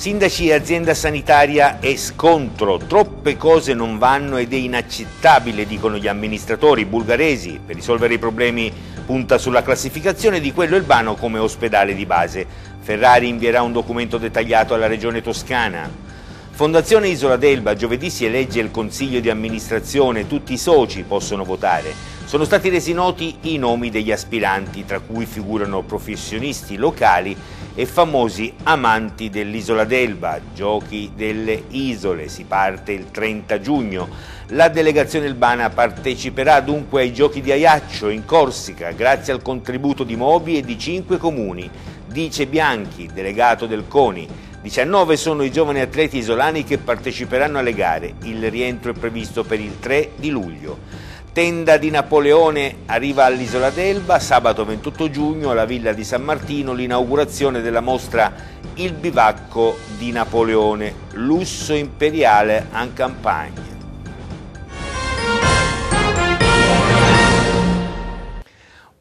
Sindaci e azienda sanitaria è scontro, troppe cose non vanno ed è inaccettabile, dicono gli amministratori bulgaresi. Per risolvere i problemi punta sulla classificazione di quello urbano come ospedale di base. Ferrari invierà un documento dettagliato alla regione toscana. Fondazione Isola d'Elba, giovedì si elegge il consiglio di amministrazione, tutti i soci possono votare. Sono stati resi noti i nomi degli aspiranti, tra cui figurano professionisti locali e famosi amanti dell'isola d'Elba, giochi delle isole, si parte il 30 giugno. La delegazione elbana parteciperà dunque ai giochi di Aiaccio in Corsica grazie al contributo di Mobi e di cinque comuni, dice Bianchi, delegato del CONI. 19 sono i giovani atleti isolani che parteciperanno alle gare, il rientro è previsto per il 3 di luglio. Tenda di Napoleone arriva all'Isola d'Elba, sabato 28 giugno alla Villa di San Martino l'inaugurazione della mostra Il bivacco di Napoleone, lusso imperiale en campagne.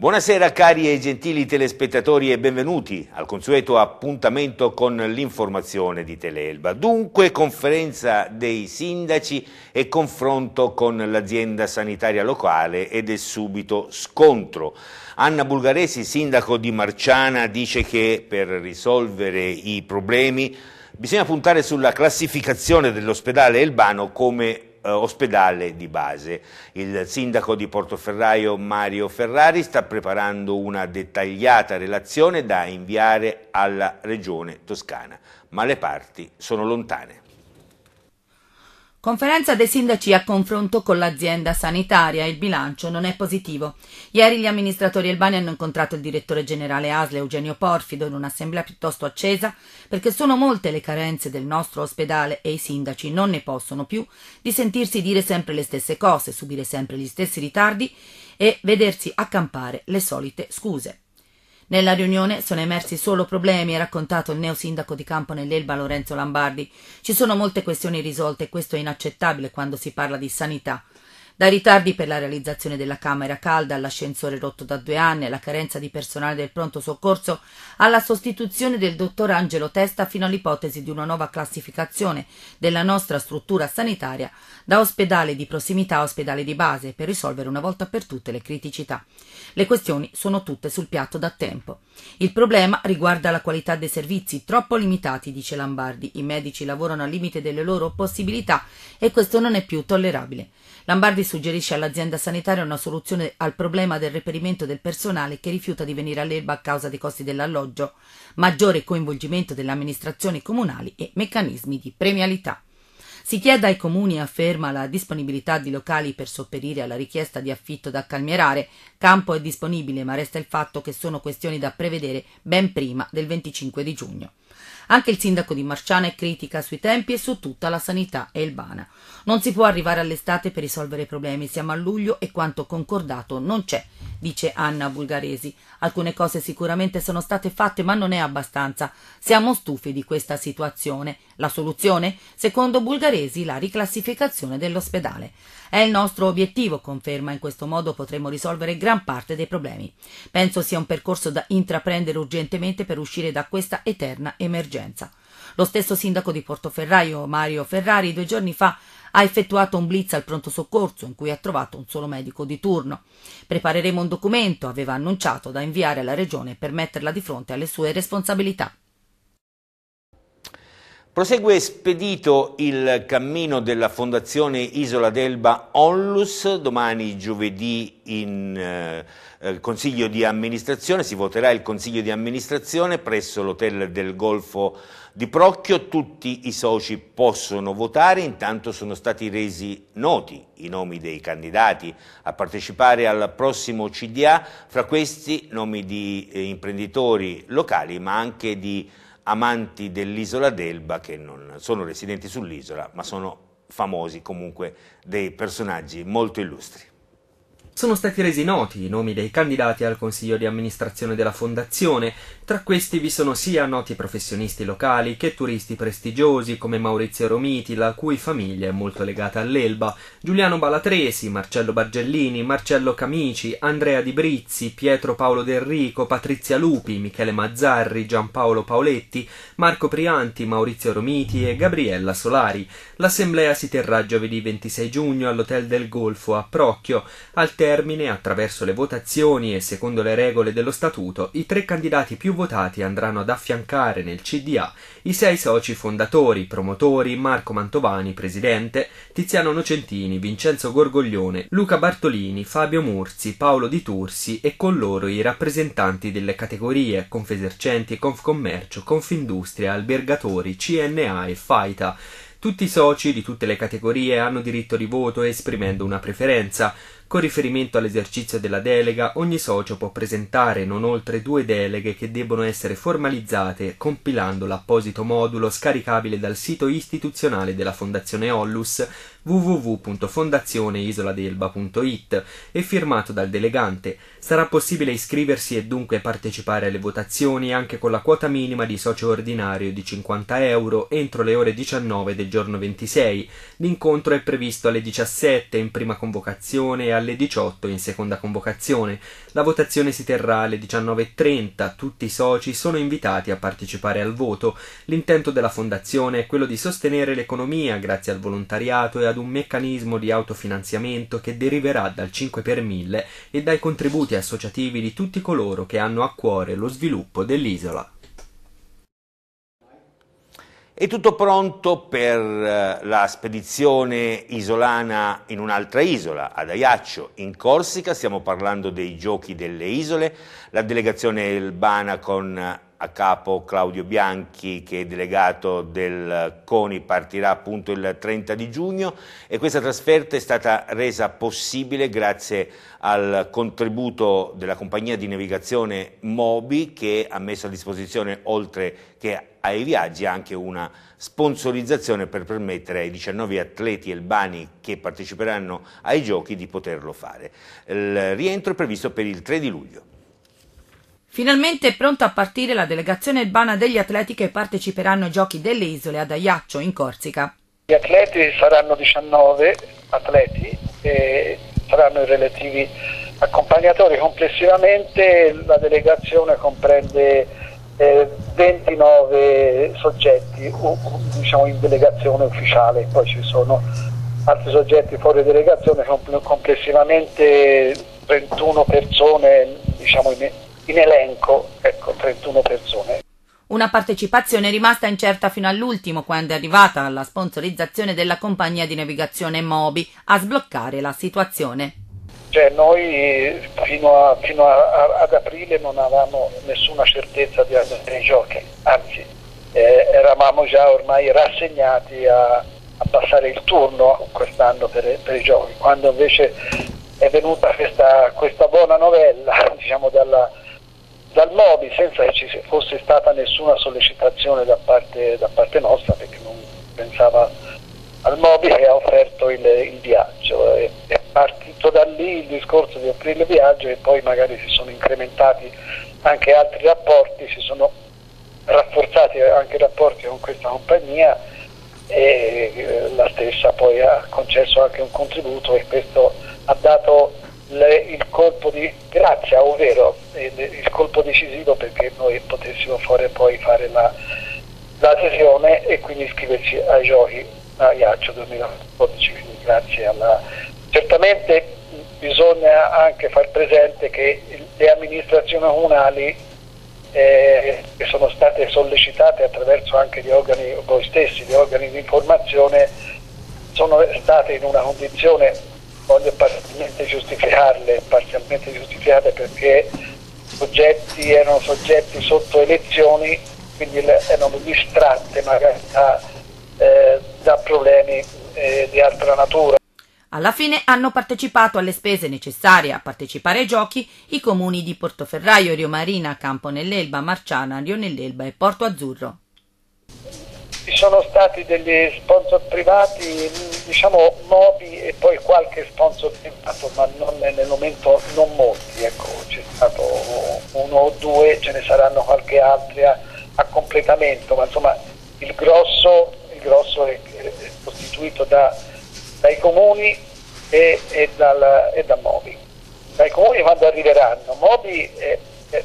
Buonasera cari e gentili telespettatori e benvenuti al consueto appuntamento con l'informazione di Teleelba. Dunque conferenza dei sindaci e confronto con l'azienda sanitaria locale ed è subito scontro. Anna Bulgaresi, sindaco di Marciana, dice che per risolvere i problemi bisogna puntare sulla classificazione dell'ospedale Elbano come eh, ospedale di base. Il sindaco di Portoferraio Mario Ferrari sta preparando una dettagliata relazione da inviare alla regione toscana, ma le parti sono lontane. Conferenza dei sindaci a confronto con l'azienda sanitaria. Il bilancio non è positivo. Ieri gli amministratori albani hanno incontrato il direttore generale Asle Eugenio Porfido in un'assemblea piuttosto accesa perché sono molte le carenze del nostro ospedale e i sindaci non ne possono più di sentirsi dire sempre le stesse cose, subire sempre gli stessi ritardi e vedersi accampare le solite scuse. Nella riunione sono emersi solo problemi, ha raccontato il neo sindaco di campo nell'Elba Lorenzo Lambardi. Ci sono molte questioni risolte e questo è inaccettabile quando si parla di sanità. Dai ritardi per la realizzazione della camera calda all'ascensore rotto da due anni, alla carenza di personale del pronto soccorso, alla sostituzione del dottor Angelo Testa fino all'ipotesi di una nuova classificazione della nostra struttura sanitaria da ospedale di prossimità a ospedale di base per risolvere una volta per tutte le criticità. Le questioni sono tutte sul piatto da tempo. Il problema riguarda la qualità dei servizi, troppo limitati, dice Lombardi. I medici lavorano al limite delle loro possibilità e questo non è più tollerabile. Lombardi suggerisce all'azienda sanitaria una soluzione al problema del reperimento del personale che rifiuta di venire all'erba a causa dei costi dell'alloggio, maggiore coinvolgimento delle amministrazioni comunali e meccanismi di premialità. Si chiede ai comuni e afferma la disponibilità di locali per sopperire alla richiesta di affitto da calmierare. Campo è disponibile, ma resta il fatto che sono questioni da prevedere ben prima del 25 di giugno. Anche il sindaco di Marciana è critica sui tempi e su tutta la sanità elbana. Non si può arrivare all'estate per risolvere i problemi, siamo a luglio e quanto concordato non c'è, dice Anna Bulgaresi. Alcune cose sicuramente sono state fatte, ma non è abbastanza. Siamo stufi di questa situazione. La soluzione? Secondo Bulgaresi, la riclassificazione dell'ospedale. È il nostro obiettivo, conferma. In questo modo potremo risolvere gran parte dei problemi. Penso sia un percorso da intraprendere urgentemente per uscire da questa eterna emergenza. Piacenza. Lo stesso sindaco di Portoferraio, Mario Ferrari, due giorni fa ha effettuato un blitz al pronto soccorso in cui ha trovato un solo medico di turno. Prepareremo un documento, aveva annunciato, da inviare alla Regione per metterla di fronte alle sue responsabilità. Prosegue spedito il cammino della Fondazione Isola d'Elba Onlus, domani giovedì in eh, eh, Consiglio di amministrazione, si voterà il Consiglio di amministrazione presso l'Hotel del Golfo di Procchio, tutti i soci possono votare, intanto sono stati resi noti i nomi dei candidati a partecipare al prossimo CDA, fra questi nomi di eh, imprenditori locali ma anche di amanti dell'isola d'Elba che non sono residenti sull'isola ma sono famosi comunque dei personaggi molto illustri. Sono stati resi noti i nomi dei candidati al consiglio di amministrazione della fondazione, tra questi vi sono sia noti professionisti locali che turisti prestigiosi come Maurizio Romiti, la cui famiglia è molto legata all'Elba, Giuliano Balatresi, Marcello Bargellini, Marcello Camici, Andrea Di Brizzi, Pietro Paolo Del Patrizia Lupi, Michele Mazzarri, Giampaolo Paoletti, Marco Prianti, Maurizio Romiti e Gabriella Solari. L'assemblea si terrà giovedì 26 giugno all'Hotel del Golfo a Procchio, al termine, attraverso le votazioni e secondo le regole dello statuto, i tre candidati più votati andranno ad affiancare nel CDA i sei soci fondatori, promotori Marco Mantovani, presidente, Tiziano Nocentini, Vincenzo Gorgoglione, Luca Bartolini, Fabio Murzi, Paolo Di Tursi e con loro i rappresentanti delle categorie Confesercenti, Confcommercio, Confindustria, Albergatori, CNA e Faita tutti i soci di tutte le categorie hanno diritto di voto esprimendo una preferenza. Con riferimento all'esercizio della delega, ogni socio può presentare non oltre due deleghe che debbono essere formalizzate compilando l'apposito modulo scaricabile dal sito istituzionale della Fondazione Ollus www.fondazioneisoladelba.it e firmato dal delegante, sarà possibile iscriversi e dunque partecipare alle votazioni anche con la quota minima di socio ordinario di 50 euro entro le ore 19 del giorno 26. L'incontro è previsto alle 17 in prima convocazione e alle 18 in seconda convocazione. La votazione si terrà alle 19.30. Tutti i soci sono invitati a partecipare al voto. L'intento della fondazione è quello di sostenere l'economia grazie al volontariato e ad un meccanismo di autofinanziamento che deriverà dal 5 per 1000 e dai contributi associativi di tutti coloro che hanno a cuore lo sviluppo dell'isola. È tutto pronto per eh, la spedizione isolana in un'altra isola, ad Ajaccio, in Corsica, stiamo parlando dei giochi delle isole, la delegazione albana con a capo Claudio Bianchi che è delegato del CONI partirà appunto il 30 di giugno e questa trasferta è stata resa possibile grazie al contributo della compagnia di navigazione Mobi che ha messo a disposizione oltre che ai viaggi anche una sponsorizzazione per permettere ai 19 atleti elbani che parteciperanno ai giochi di poterlo fare. Il rientro è previsto per il 3 di luglio. Finalmente è pronta a partire la delegazione urbana degli atleti che parteciperanno ai giochi delle isole ad Aiaccio in Corsica. Gli atleti saranno 19 atleti e saranno i relativi accompagnatori. Complessivamente la delegazione comprende eh, 29 soggetti diciamo, in delegazione ufficiale, poi ci sono altri soggetti fuori delegazione, complessivamente 31 persone diciamo, in in elenco ecco, 31 persone. Una partecipazione rimasta incerta fino all'ultimo quando è arrivata la sponsorizzazione della compagnia di navigazione Mobi a sbloccare la situazione. Cioè noi fino, a, fino a, ad aprile non avevamo nessuna certezza di andare in giochi, anzi eh, eravamo già ormai rassegnati a, a passare il turno quest'anno per, per, i giochi, quando invece è venuta questa, questa buona novella diciamo, dalla, dal lobby senza che ci fosse stata nessuna sollecitazione da parte, da parte nostra perché non pensava al Mobi che ha offerto il, il viaggio. È, è, partito da lì il discorso di offrire il viaggio e poi magari si sono incrementati anche altri rapporti, si sono rafforzati anche i rapporti con questa compagnia e eh, la stessa poi ha concesso anche un contributo e questo ha dato le, il colpo di grazia, ovvero decisivo perché noi potessimo fare, poi fare la, l'adesione e quindi iscriverci ai giochi a Iaccio 2012. quindi grazie alla... Certamente bisogna anche far presente che le amministrazioni comunali eh, che sono state sollecitate attraverso anche gli organi, voi stessi, gli organi di informazione, sono state in una condizione, voglio parzialmente giustificarle, parzialmente giustificate perché soggetti erano soggetti sotto elezioni, quindi erano distratte magari da, eh, da problemi eh, di altra natura. Alla fine hanno partecipato alle spese necessarie a partecipare ai giochi i comuni di Portoferraio, Rio Marina, Campo nell'Elba, Marciana, Rio nell'Elba e Porto Azzurro ci sono stati degli sponsor privati, diciamo Mobi e poi qualche sponsor privato, ma non, nel momento non molti, ecco, c'è stato uno o due, ce ne saranno qualche altri a completamento, ma insomma il grosso, il grosso è, è, costituito da, dai comuni e, e, dal, e, da Mobi. Dai comuni quando arriveranno, Mobi è,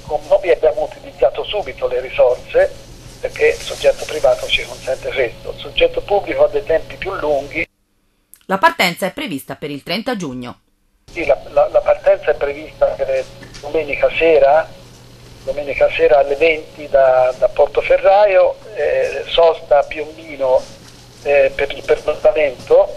con Mobi abbiamo utilizzato subito le risorse perché il soggetto privato ci consente questo, il soggetto pubblico ha dei tempi più lunghi. La partenza è prevista per il 30 giugno. Sì, la, la, la partenza è prevista per domenica sera, domenica sera alle 20 da, da Portoferraio, eh, sosta a Piombino eh, per il pernottamento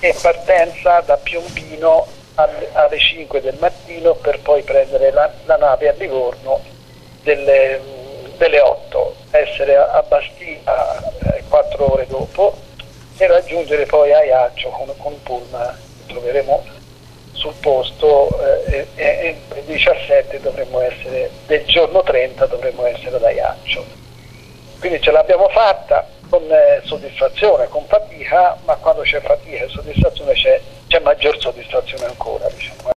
e partenza da Piombino alle, alle, 5 del mattino per poi prendere la, la nave a Livorno delle, delle 8 essere a Bastia eh, quattro ore dopo e raggiungere poi Aiaccio con, con Pullman, troveremo sul posto eh, e, e 17 dovremmo essere, del giorno 30 dovremmo essere ad Aiaccio. Quindi ce l'abbiamo fatta con eh, soddisfazione, con fatica, ma quando c'è fatica e soddisfazione c'è, c'è maggior soddisfazione ancora. Diciamo. Eh.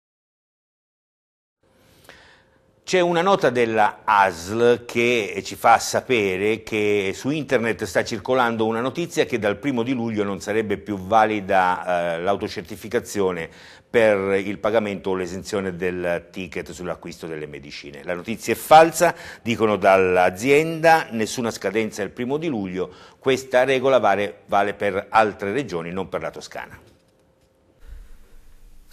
C'è una nota della ASL che ci fa sapere che su internet sta circolando una notizia che dal primo di luglio non sarebbe più valida eh, l'autocertificazione per il pagamento o l'esenzione del ticket sull'acquisto delle medicine. La notizia è falsa, dicono dall'azienda, nessuna scadenza il primo di luglio, questa regola vale, vale per altre regioni, non per la Toscana.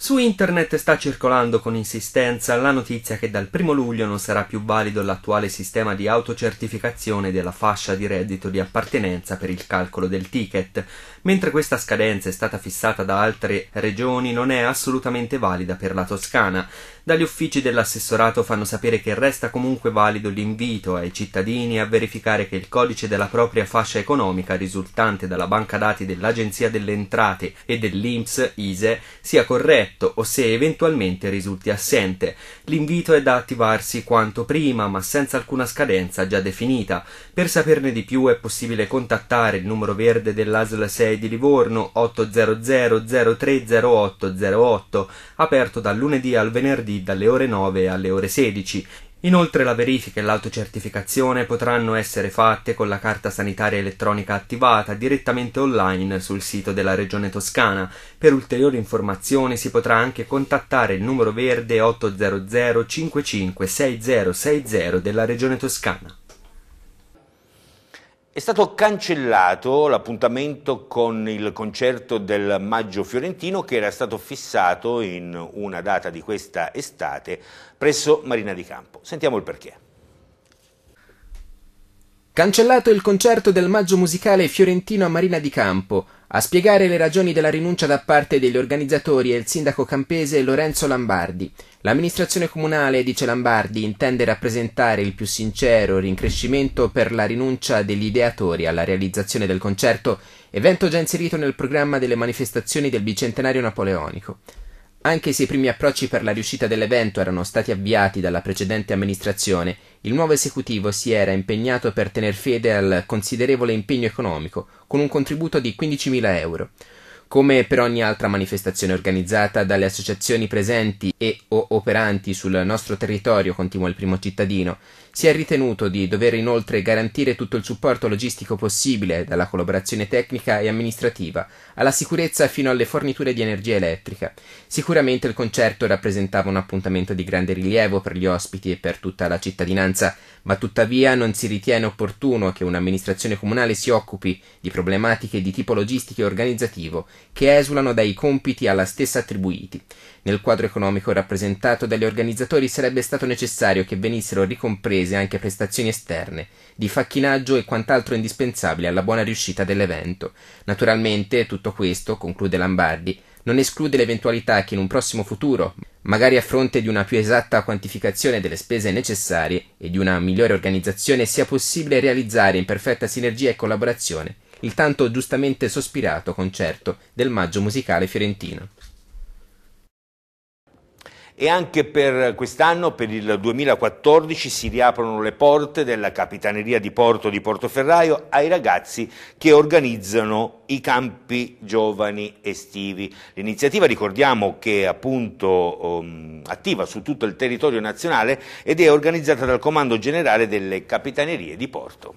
Su internet sta circolando con insistenza la notizia che dal 1 luglio non sarà più valido l'attuale sistema di autocertificazione della fascia di reddito di appartenenza per il calcolo del ticket, Mentre questa scadenza è stata fissata da altre regioni, non è assolutamente valida per la Toscana. Dagli uffici dell'assessorato fanno sapere che resta comunque valido l'invito ai cittadini a verificare che il codice della propria fascia economica risultante dalla banca dati dell'Agenzia delle Entrate e dell'INPS ISE sia corretto o se eventualmente risulti assente. L'invito è da attivarsi quanto prima, ma senza alcuna scadenza già definita. Per saperne di più è possibile contattare il numero verde dell'ASL 6 di Livorno 800030808, aperto dal lunedì al venerdì dalle ore 9 alle ore 16. Inoltre la verifica e l'autocertificazione potranno essere fatte con la carta sanitaria elettronica attivata direttamente online sul sito della Regione Toscana. Per ulteriori informazioni si potrà anche contattare il numero verde 800 55 6060 della Regione Toscana. È stato cancellato l'appuntamento con il concerto del Maggio Fiorentino che era stato fissato in una data di questa estate presso Marina di Campo. Sentiamo il perché. Cancellato il concerto del Maggio Musicale Fiorentino a Marina di Campo, a spiegare le ragioni della rinuncia da parte degli organizzatori è il sindaco campese Lorenzo Lambardi. L'amministrazione comunale, dice Lambardi, intende rappresentare il più sincero rincrescimento per la rinuncia degli ideatori alla realizzazione del concerto, evento già inserito nel programma delle manifestazioni del bicentenario napoleonico. Anche se i primi approcci per la riuscita dell'evento erano stati avviati dalla precedente amministrazione, il nuovo esecutivo si era impegnato per tener fede al considerevole impegno economico, con un contributo di 15.000 euro. Come per ogni altra manifestazione organizzata dalle associazioni presenti e o operanti sul nostro territorio, continuò il primo cittadino, si è ritenuto di dover inoltre garantire tutto il supporto logistico possibile, dalla collaborazione tecnica e amministrativa, alla sicurezza fino alle forniture di energia elettrica. Sicuramente il concerto rappresentava un appuntamento di grande rilievo per gli ospiti e per tutta la cittadinanza, ma tuttavia non si ritiene opportuno che un'amministrazione comunale si occupi di problematiche di tipo logistico e organizzativo che esulano dai compiti alla stessa attribuiti. Nel quadro economico rappresentato dagli organizzatori sarebbe stato necessario che venissero ricomprese anche prestazioni esterne, di facchinaggio e quant'altro indispensabile alla buona riuscita dell'evento. Naturalmente tutto questo, conclude Lambardi, non esclude l'eventualità che in un prossimo futuro, magari a fronte di una più esatta quantificazione delle spese necessarie e di una migliore organizzazione, sia possibile realizzare in perfetta sinergia e collaborazione il tanto giustamente sospirato concerto del maggio musicale fiorentino e anche per quest'anno, per il 2014, si riaprono le porte della Capitaneria di Porto di Portoferraio ai ragazzi che organizzano i campi giovani estivi. L'iniziativa ricordiamo che è appunto um, attiva su tutto il territorio nazionale ed è organizzata dal Comando Generale delle Capitanerie di Porto.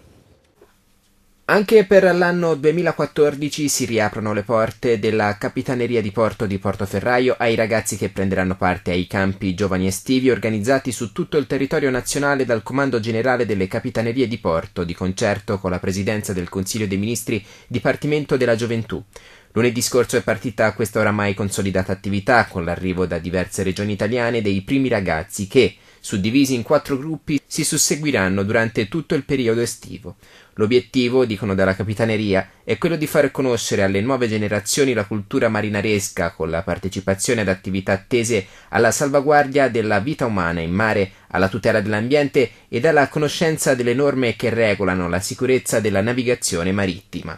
Anche per l'anno 2014 si riaprono le porte della Capitaneria di Porto di Portoferraio ai ragazzi che prenderanno parte ai campi giovani estivi organizzati su tutto il territorio nazionale dal Comando Generale delle Capitanerie di Porto, di concerto con la Presidenza del Consiglio dei Ministri, Dipartimento della Gioventù. Lunedì scorso è partita questa oramai consolidata attività con l'arrivo da diverse regioni italiane dei primi ragazzi che, suddivisi in quattro gruppi, si susseguiranno durante tutto il periodo estivo. L'obiettivo, dicono dalla Capitaneria, è quello di far conoscere alle nuove generazioni la cultura marinaresca con la partecipazione ad attività tese alla salvaguardia della vita umana in mare, alla tutela dell'ambiente ed alla conoscenza delle norme che regolano la sicurezza della navigazione marittima.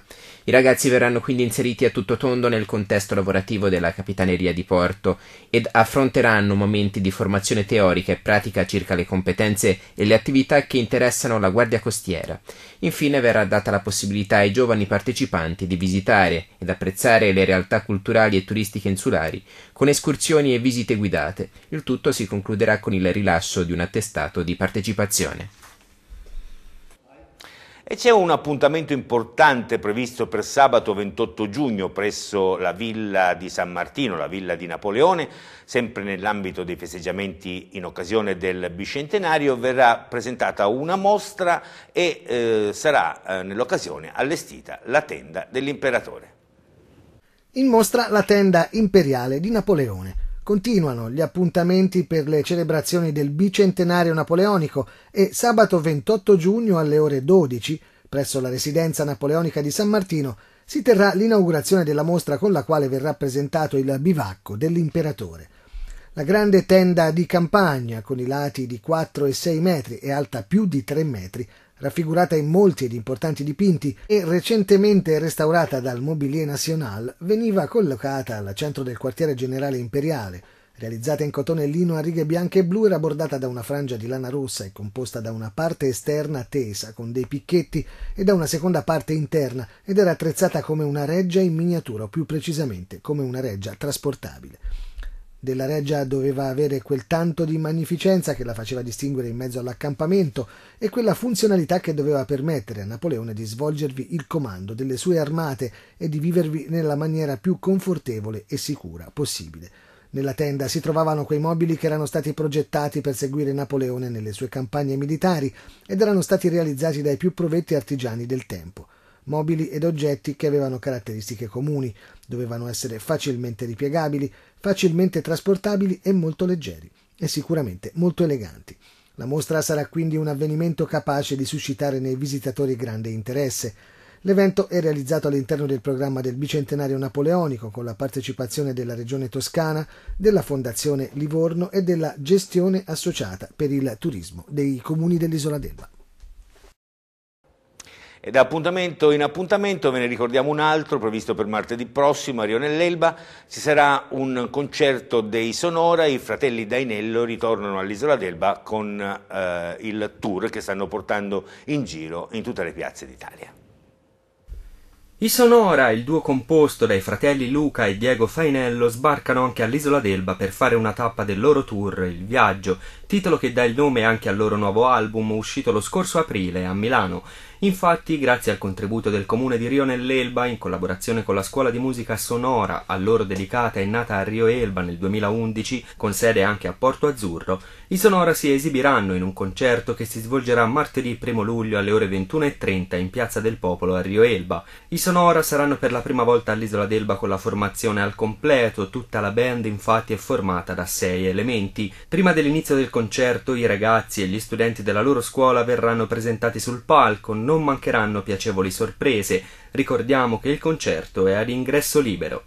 I ragazzi verranno quindi inseriti a tutto tondo nel contesto lavorativo della Capitaneria di Porto ed affronteranno momenti di formazione teorica e pratica circa le competenze e le attività che interessano la Guardia Costiera. Infine verrà data la possibilità ai giovani partecipanti di visitare ed apprezzare le realtà culturali e turistiche insulari con escursioni e visite guidate. Il tutto si concluderà con il rilascio di un attestato di partecipazione. E c'è un appuntamento importante previsto per sabato 28 giugno presso la villa di San Martino, la villa di Napoleone, sempre nell'ambito dei festeggiamenti in occasione del bicentenario, verrà presentata una mostra e eh, sarà eh, nell'occasione allestita la tenda dell'imperatore. In mostra la tenda imperiale di Napoleone Continuano gli appuntamenti per le celebrazioni del bicentenario napoleonico e sabato 28 giugno alle ore 12, presso la residenza napoleonica di San Martino, si terrà l'inaugurazione della mostra con la quale verrà presentato il bivacco dell'imperatore. La grande tenda di campagna, con i lati di 4 e 6 metri e alta più di 3 metri, raffigurata in molti ed importanti dipinti e recentemente restaurata dal Mobilier National, veniva collocata al centro del quartiere generale imperiale. Realizzata in cotone lino a righe bianche e blu, era bordata da una frangia di lana rossa e composta da una parte esterna tesa con dei picchetti e da una seconda parte interna ed era attrezzata come una reggia in miniatura o più precisamente come una reggia trasportabile della Reggia doveva avere quel tanto di magnificenza che la faceva distinguere in mezzo all'accampamento e quella funzionalità che doveva permettere a Napoleone di svolgervi il comando delle sue armate e di vivervi nella maniera più confortevole e sicura possibile. Nella tenda si trovavano quei mobili che erano stati progettati per seguire Napoleone nelle sue campagne militari ed erano stati realizzati dai più provetti artigiani del tempo mobili ed oggetti che avevano caratteristiche comuni, dovevano essere facilmente ripiegabili, facilmente trasportabili e molto leggeri, e sicuramente molto eleganti. La mostra sarà quindi un avvenimento capace di suscitare nei visitatori grande interesse. L'evento è realizzato all'interno del programma del bicentenario napoleonico con la partecipazione della Regione Toscana, della Fondazione Livorno e della gestione associata per il turismo dei comuni dell'isola d'Elba. E da appuntamento in appuntamento ve ne ricordiamo un altro previsto per martedì prossimo a Rio nell'Elba. Ci sarà un concerto dei Sonora, i fratelli Dainello ritornano all'isola d'Elba con eh, il tour che stanno portando in giro in tutte le piazze d'Italia. I Sonora, il duo composto dai fratelli Luca e Diego Fainello, sbarcano anche all'isola d'Elba per fare una tappa del loro tour, Il Viaggio, titolo che dà il nome anche al loro nuovo album uscito lo scorso aprile a Milano. Infatti, grazie al contributo del comune di Rio nell'Elba, in collaborazione con la scuola di musica sonora a loro dedicata e nata a Rio Elba nel 2011, con sede anche a Porto Azzurro, i Sonora si esibiranno in un concerto che si svolgerà martedì 1 luglio alle ore 21.30 in Piazza del Popolo a Rio Elba. I Sonora saranno per la prima volta all'isola d'Elba con la formazione al completo, tutta la band infatti è formata da sei elementi. Prima dell'inizio del concerto i ragazzi e gli studenti della loro scuola verranno presentati sul palco, non mancheranno piacevoli sorprese. Ricordiamo che il concerto è ad ingresso libero.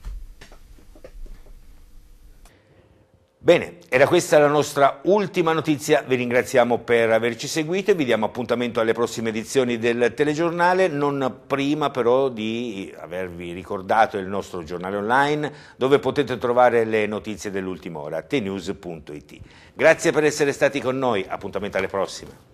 Bene, era questa la nostra ultima notizia, vi ringraziamo per averci seguito e vi diamo appuntamento alle prossime edizioni del telegiornale, non prima però di avervi ricordato il nostro giornale online dove potete trovare le notizie dell'ultima ora, tnews.it. Grazie per essere stati con noi, appuntamento alle prossime.